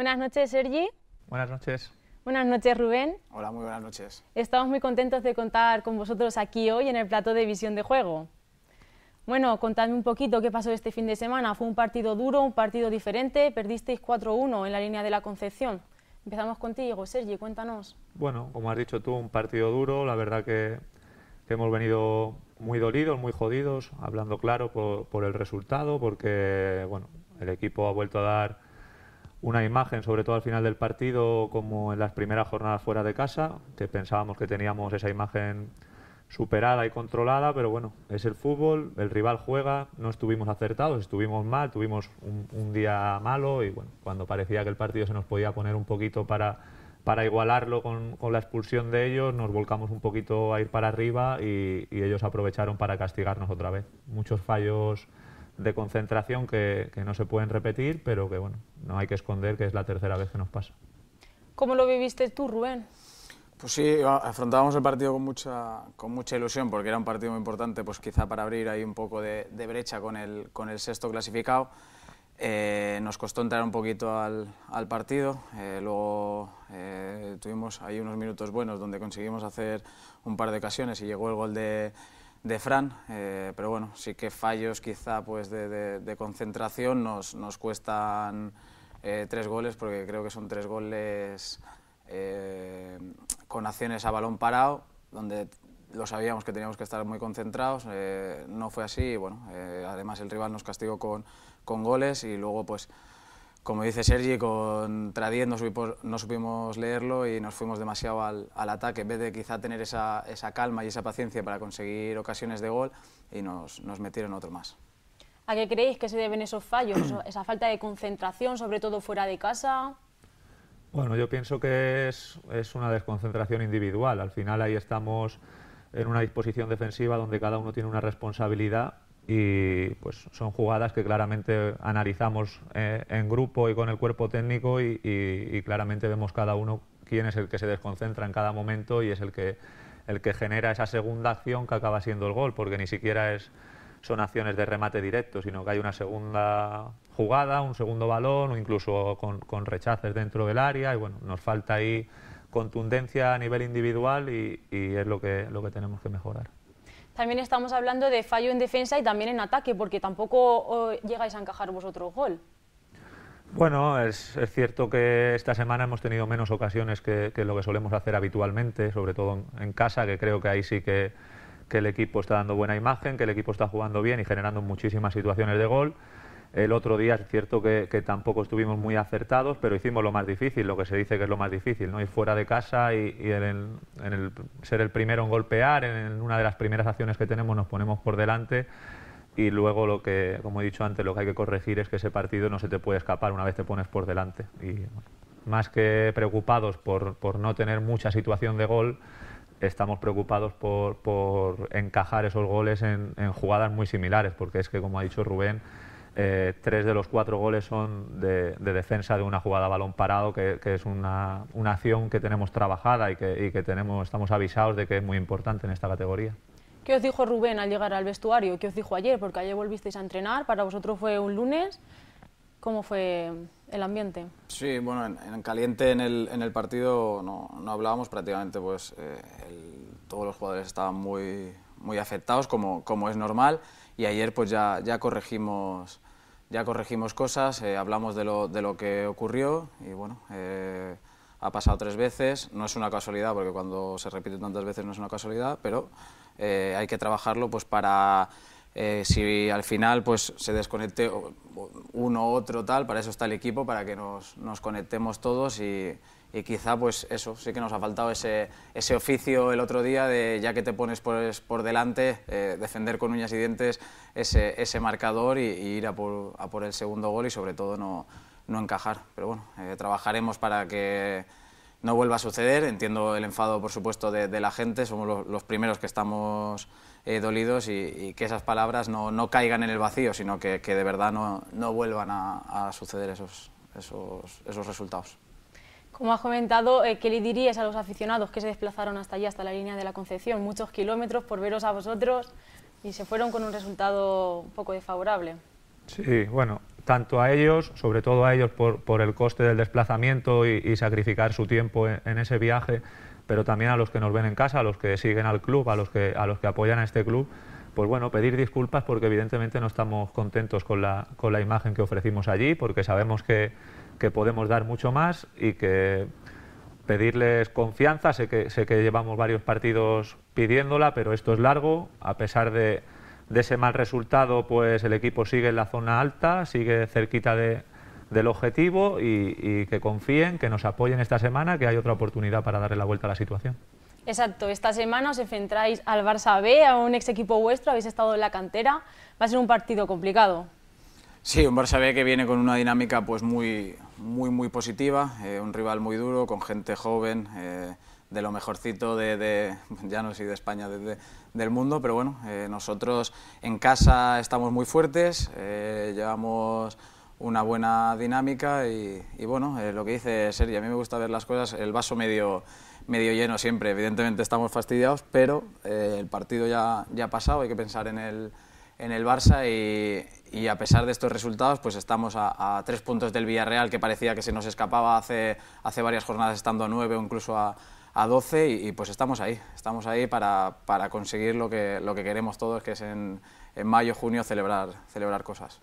Buenas noches, Sergi. Buenas noches. Buenas noches, Rubén. Hola, muy buenas noches. Estamos muy contentos de contar con vosotros aquí hoy en el plato de visión de juego. Bueno, contadme un poquito qué pasó este fin de semana. Fue un partido duro, un partido diferente. Perdisteis 4-1 en la línea de la Concepción. Empezamos contigo, Sergi, cuéntanos. Bueno, como has dicho tú, un partido duro. La verdad que, hemos venido muy dolidos, muy jodidos, hablando claro por, el resultado, porque bueno, el equipo ha vuelto a dar una imagen, sobre todo al final del partido, como en las primeras jornadas fuera de casa, que pensábamos que teníamos esa imagen superada y controlada, pero bueno, es el fútbol, el rival juega, no estuvimos acertados, estuvimos mal, tuvimos un, día malo y bueno, cuando parecía que el partido se nos podía poner un poquito para, para igualarlo con, la expulsión de ellos, nos volcamos un poquito a ir para arriba y ellos aprovecharon para castigarnos otra vez. Muchos fallos de concentración que, no se pueden repetir, pero que bueno, no hay que esconder que es la tercera vez que nos pasa. ¿Cómo lo viviste tú, Rubén? Pues sí, afrontábamos el partido con mucha, con mucha ilusión, porque era un partido muy importante, pues quizá para abrir ahí un poco de, brecha con el, con el sexto clasificado. Eh, nos costó entrar un poquito al, partido, eh, luego eh, tuvimos ahí unos minutos buenos donde conseguimos hacer un par de ocasiones y llegó el gol de, de Fran, eh, pero bueno, sí que fallos quizá pues de, concentración nos, cuestan eh, tres goles, porque creo que son tres goles eh, con acciones a balón parado, donde lo sabíamos que teníamos que estar muy concentrados, no fue así y bueno, además el rival nos castigó con, con goles y luego pues como dice Sergi, contra 10 no, supimos leerlo y nos fuimos demasiado al, ataque, en vez de quizá tener esa, calma y esa paciencia para conseguir ocasiones de gol y nos, metieron otro más. ¿A qué creéis que se deben esos fallos, esa falta de concentración, sobre todo fuera de casa? Bueno, yo pienso que es, es una desconcentración individual. Al final ahí estamos en una disposición defensiva donde cada uno tiene una responsabilidad y pues son jugadas que claramente analizamos eh, en grupo y con el cuerpo técnico y, claramente vemos cada uno quién es el que se desconcentra en cada momento y es el que, el que genera esa segunda acción que acaba siendo el gol, porque ni siquiera es, son acciones de remate directo, sino que hay una segunda jugada, un segundo balón o incluso con, con rechaces dentro del área y bueno, nos falta ahí contundencia a nivel individual y, y es lo que, lo que tenemos que mejorar también estamos hablando de fallo en defensa y también en ataque, porque tampoco llegáis a encajar vosotros gol. Bueno, es, cierto que esta semana hemos tenido menos ocasiones que, lo que solemos hacer habitualmente, sobre todo en, casa, que creo que ahí sí que el equipo está dando buena imagen, que el equipo está jugando bien y generando muchísimas situaciones de gol. El otro día es cierto que, tampoco estuvimos muy acertados, pero hicimos lo más difícil, lo que se dice que es lo más difícil, ¿no? y fuera de casa y, en el, ser el primero en golpear, en una de las primeras acciones que tenemos nos ponemos por delante y luego lo que, como he dicho antes, lo que hay que corregir es que ese partido no se te puede escapar una vez te pones por delante. Y más que preocupados por, no tener mucha situación de gol, estamos preocupados por, por encajar esos goles en jugadas muy similares, porque es que, como ha dicho Rubén, eh, tres de los cuatro goles son de, defensa de una jugada balón parado, que, es una, acción que tenemos trabajada y que, tenemos, estamos avisados de que es muy importante en esta categoría. ¿Qué os dijo Rubén al llegar al vestuario? ¿Qué os dijo ayer? Porque ayer volvisteis a entrenar, para vosotros fue un lunes. ¿Cómo fue el ambiente? Sí, bueno, en, caliente en el, partido no, hablábamos prácticamente, pues eh, todos los jugadores estaban muy, muy afectados, como, como es normal, y ayer pues ya, ya corregimos ya corregimos cosas, eh, hablamos de lo, de lo, que ocurrió y bueno, eh, ha pasado tres veces, no es una casualidad porque cuando se repite tantas veces no es una casualidad, pero eh, hay que trabajarlo pues para si al final pues se desconecte uno, otro, tal, para eso está el equipo, para que nos, nos conectemos todos y, y quizá pues eso, sí que nos ha faltado ese, ese oficio el otro día de ya que te pones por, por delante, eh, defender con uñas y dientes ese, ese marcador y, ir a por, a por, el segundo gol y sobre todo no, no encajar. Pero bueno, eh, trabajaremos para que no vuelva a suceder. Entiendo el enfado, por supuesto, de, la gente. Somos los, primeros que estamos eh, dolidos y, que esas palabras no, caigan en el vacío, sino que, de verdad no, vuelvan a, a suceder esos, esos, esos resultados. Como has comentado, eh, ¿qué le dirías a los aficionados que se desplazaron hasta allí, hasta la línea de la Concepción? Muchos kilómetros por veros a vosotros y se fueron con un resultado un poco desfavorable. Sí, bueno, tanto a ellos, sobre todo a ellos por, el coste del desplazamiento y, sacrificar su tiempo en, ese viaje, pero también a los que nos ven en casa, a los que siguen al club, a los que, a los que apoyan a este club, pues bueno, pedir disculpas porque evidentemente no estamos contentos con con la imagen que ofrecimos allí, porque sabemos que que podemos dar mucho más y que pedirles confianza. Sé que, sé que llevamos varios partidos pidiéndola, pero esto es largo. A pesar de, ese mal resultado, pues el equipo sigue en la zona alta, sigue cerquita de, del objetivo y, y que confíen, que nos apoyen esta semana, que hay otra oportunidad para darle la vuelta a la situación. Exacto, esta semana os enfrentáis al Barça B, a un ex equipo vuestro, habéis estado en la cantera, va a ser un partido complicado. Sí, un Barça B que viene con una dinámica pues muy, muy, muy positiva, eh, un rival muy duro, con gente joven, eh, de lo mejorcito de, ya no sé, de España, de, del mundo, pero bueno, eh, nosotros en casa estamos muy fuertes, llevamos una buena dinámica y, bueno, lo que dice Sergio, a mí me gusta ver las cosas, el vaso medio, medio lleno siempre, evidentemente estamos fastidiados, pero el partido ya, ya ha pasado, hay que pensar en el en el Barça y, a pesar de estos resultados, pues estamos a, tres puntos del Villarreal, que parecía que se nos escapaba hace, hace varias jornadas estando a nueve o incluso a, doce y, pues estamos ahí, estamos ahí para, para, conseguir lo que, lo que queremos todos, que es en, mayo, junio celebrar, celebrar cosas.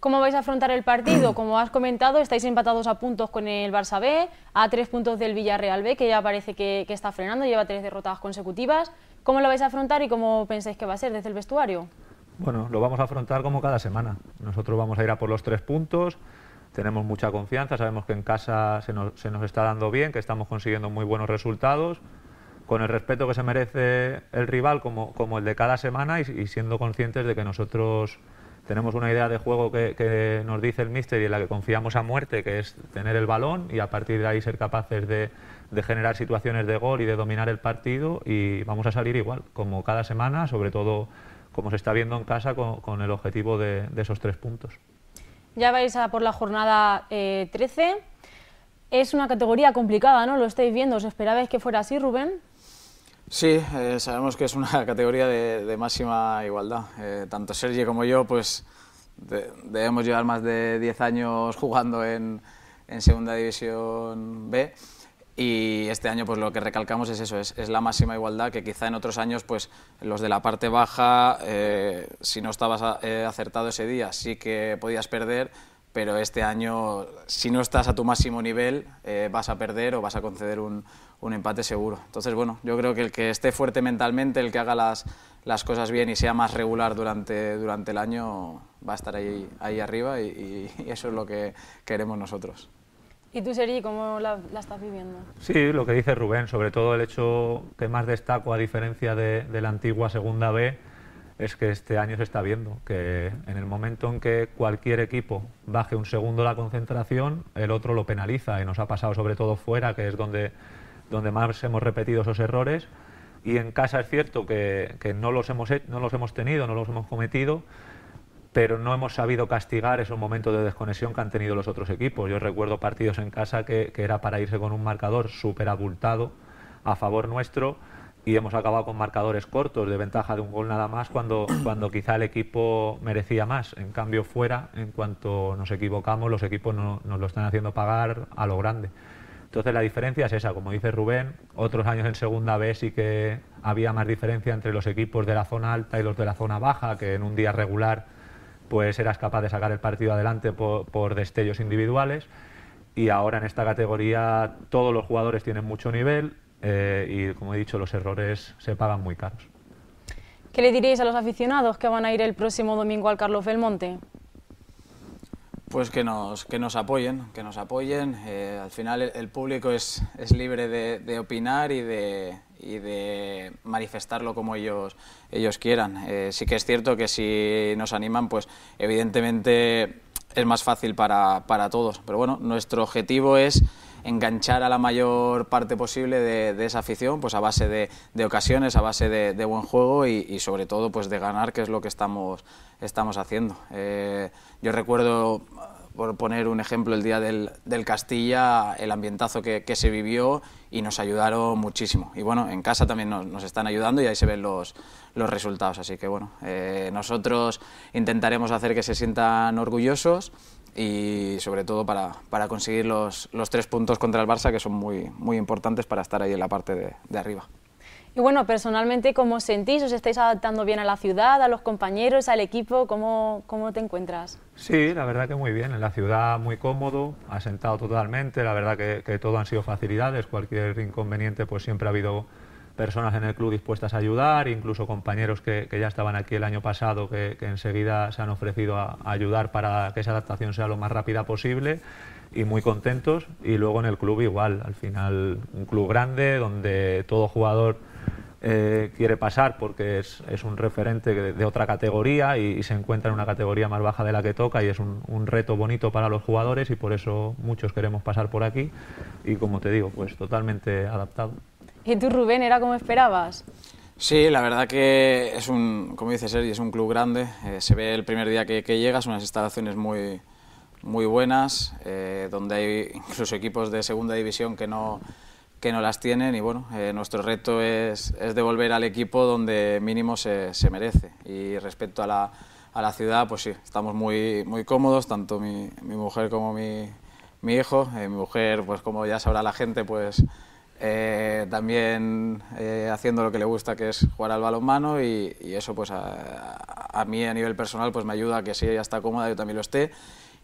¿Cómo vais a afrontar el partido? Como has comentado, estáis empatados a puntos con el Barça B, a tres puntos del Villarreal B, que ya parece que, que está frenando, lleva tres derrotas consecutivas. ¿Cómo lo vais a afrontar y cómo pensáis que va a ser desde el vestuario? Bueno, lo vamos a afrontar como cada semana. Nosotros vamos a ir a por los tres puntos, tenemos mucha confianza, sabemos que en casa se nos, está dando bien, que estamos consiguiendo muy buenos resultados, con el respeto que se merece el rival como, como el de cada semana y, siendo conscientes de que nosotros tenemos una idea de juego que, nos dice el míster y en la que confiamos a muerte, que es tener el balón y a partir de ahí ser capaces de, generar situaciones de gol y de dominar el partido y vamos a salir igual, como cada semana, sobre todo como se está viendo en casa con, con el objetivo de, esos tres puntos. Ya vais a por la jornada 13. Eh, es una categoría complicada, ¿no? Lo estáis viendo. ¿Os esperabais que fuera así, Rubén? Sí, eh, sabemos que es una categoría de, máxima igualdad. Eh, tanto Sergio como yo, pues debemos llevar más de 10 años jugando en, en Segunda División B y este año pues lo que recalcamos es eso, es, la máxima igualdad que quizá en otros años pues los de la parte baja, eh, si no estabas eh, acertado ese día sí que podías perder, pero este año si no estás a tu máximo nivel eh, vas a perder o vas a conceder un, empate seguro. Entonces bueno, yo creo que el que esté fuerte mentalmente, el que haga las, cosas bien y sea más regular durante, durante el año va a estar ahí, ahí arriba y eso es lo que queremos nosotros. ¿Y tú, Seri, cómo la, estás viviendo? Sí, lo que dice Rubén, sobre todo el hecho que más destaco a diferencia de, la antigua Segunda B, es que este año se está viendo que en el momento en que cualquier equipo baje un segundo la concentración, el otro lo penaliza y nos ha pasado sobre todo fuera, que es donde, donde más hemos repetido esos errores. Y en casa es cierto que, no, los hemos, no los hemos tenido, no los hemos cometido, pero no hemos sabido castigar esos momentos de desconexión que han tenido los otros equipos. Yo recuerdo partidos en casa que, era para irse con un marcador súper abultado a favor nuestro y hemos acabado con marcadores cortos, de ventaja de un gol nada más, cuando, cuando quizá el equipo merecía más. En cambio, fuera, en cuanto nos equivocamos, los equipos nos lo están haciendo pagar a lo grande. Entonces la diferencia es esa, como dice Rubén, otros años en segunda B sí que había más diferencia entre los equipos de la zona alta y los de la zona baja, que en un día regular pues eras capaz de sacar el partido adelante por, destellos individuales y ahora en esta categoría todos los jugadores tienen mucho nivel eh, y como he dicho los errores se pagan muy caros. ¿Qué le diréis a los aficionados que van a ir el próximo domingo al Carlos Belmonte? Pues que nos, que nos apoyen, que nos apoyen. Eh, al final el, público es, es libre de, opinar y de, y de manifestarlo como ellos, ellos quieran. Eh, sí que es cierto que si nos animan, pues evidentemente es más fácil para, para todos. Pero bueno, nuestro objetivo es enganchar a la mayor parte posible de, esa afición, pues a base de, ocasiones, a base de, buen juego y, sobre todo pues de ganar, que es lo que estamos, estamos haciendo. Eh, yo recuerdo por poner un ejemplo, el día del, Castilla, el ambientazo que, se vivió y nos ayudaron muchísimo. Y bueno, en casa también nos, están ayudando y ahí se ven los, los resultados. Así que bueno, eh, nosotros intentaremos hacer que se sientan orgullosos y sobre todo para, conseguir los, tres puntos contra el Barça que son muy, muy importantes para estar ahí en la parte de arriba. Y bueno, personalmente, ¿cómo os sentís? ¿Os estáis adaptando bien a la ciudad, a los compañeros, al equipo? ¿Cómo, cómo te encuentras? Sí, la verdad que muy bien. En la ciudad muy cómodo, asentado totalmente. La verdad que, todo han sido facilidades. Cualquier inconveniente, pues siempre ha habido personas en el club dispuestas a ayudar, incluso compañeros que, ya estaban aquí el año pasado que, enseguida se han ofrecido a, ayudar para que esa adaptación sea lo más rápida posible y muy contentos. Y luego en el club igual, al final un club grande donde todo jugador eh, quiere pasar porque es, es un referente de, otra categoría y, se encuentra en una categoría más baja de la que toca y es un, reto bonito para los jugadores y por eso muchos queremos pasar por aquí y como te digo, pues totalmente adaptado. ¿Y tú Rubén, era como esperabas? Sí, la verdad que es un, como dice Sergi, es un club grande, eh, se ve el primer día que, llegas, unas instalaciones muy, muy buenas, eh, donde hay incluso equipos de segunda división que no que no las tienen y bueno, eh, nuestro reto es, devolver al equipo donde mínimo se, merece. Y respecto a la, ciudad, pues sí, estamos muy, muy cómodos, tanto mi, mujer como mi, hijo. Eh, mi mujer, pues como ya sabrá la gente, pues eh, también haciendo lo que le gusta, que es jugar al balonmano y, eso pues a, a, mí a nivel personal pues me ayuda a que si ella está cómoda yo también lo esté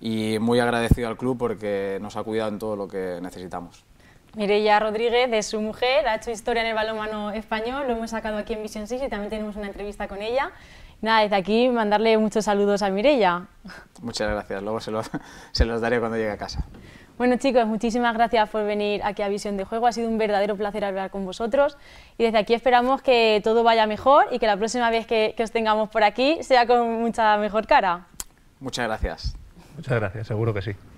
y muy agradecido al club porque nos ha cuidado en todo lo que necesitamos. Mireia Rodríguez de su mujer, ha hecho historia en el balonmano español, lo hemos sacado aquí en Visión 6 y también tenemos una entrevista con ella. Nada, desde aquí mandarle muchos saludos a Mirella. Muchas gracias, luego se los, daré cuando llegue a casa. Bueno chicos, muchísimas gracias por venir aquí a Visión de Juego, ha sido un verdadero placer hablar con vosotros y desde aquí esperamos que todo vaya mejor y que la próxima vez que os tengamos por aquí sea con mucha mejor cara. Muchas gracias. Muchas gracias, seguro que sí.